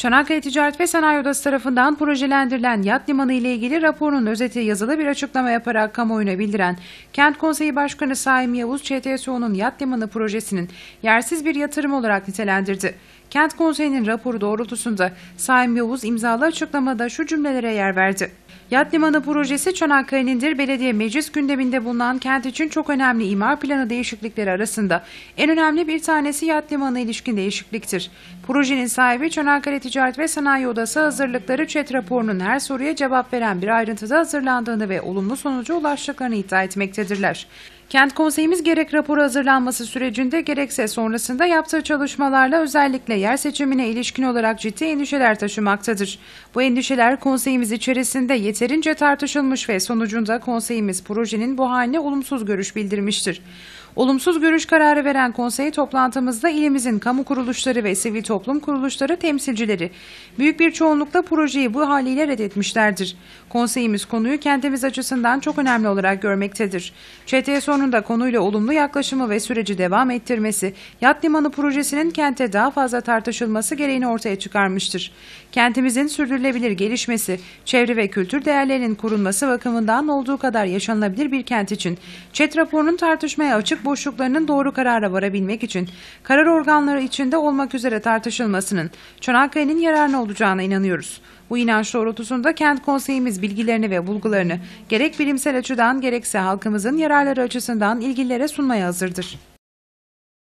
Çanakkale Ticaret ve Sanayi Odası tarafından projelendirilen yat limanı ile ilgili raporun özeti yazılı bir açıklama yaparak kamuoyuna bildiren Kent Konseyi Başkanı Saim Yavuz ÇTSO'nun yat limanı projesinin yersiz bir yatırım olarak nitelendirdi. Kent Konseyi'nin raporu doğrultusunda Saim Yavuz imzalı açıklamada şu cümlelere yer verdi. Yat Limanı projesi Çanakkale'nindir belediye meclis gündeminde bulunan kent için çok önemli imar planı değişiklikleri arasında en önemli bir tanesi Yat Limanı ilişkin değişikliktir. Projenin sahibi Çanakkale Ticaret ve Sanayi Odası hazırlıkları ÇED raporunun her soruya cevap veren bir ayrıntıda hazırlandığını ve olumlu sonuca ulaştıklarını iddia etmektedirler. Kent konseyimiz gerek raporu hazırlanması sürecinde gerekse sonrasında yaptığı çalışmalarla özellikle yer seçimine ilişkin olarak ciddi endişeler taşımaktadır. Bu endişeler konseyimiz içerisinde yeterince tartışılmış ve sonucunda konseyimiz projenin bu haline olumsuz görüş bildirmiştir. Olumsuz görüş kararı veren konsey toplantımızda ilimizin kamu kuruluşları ve sivil toplum kuruluşları temsilcileri büyük bir çoğunlukla projeyi bu haliyle reddetmişlerdir. Konseyimiz konuyu kendimiz açısından çok önemli olarak görmektedir. ÇT sonunda konuyla olumlu yaklaşımı ve süreci devam ettirmesi, yat limanı projesinin kente daha fazla tartışılması gereğini ortaya çıkarmıştır. Kentimizin sürdürülebilir gelişmesi, çevre ve kültür değerlerinin korunması bakımından olduğu kadar yaşanılabilir bir kent için ÇED raporunun tartışmaya açık bu boşluklarının doğru karara varabilmek için karar organları içinde olmak üzere tartışılmasının Çanakkale'nin yararına olacağına inanıyoruz. Bu inanç doğrultusunda kent konseyimiz bilgilerini ve bulgularını gerek bilimsel açıdan gerekse halkımızın yararları açısından ilgililere sunmaya hazırdır.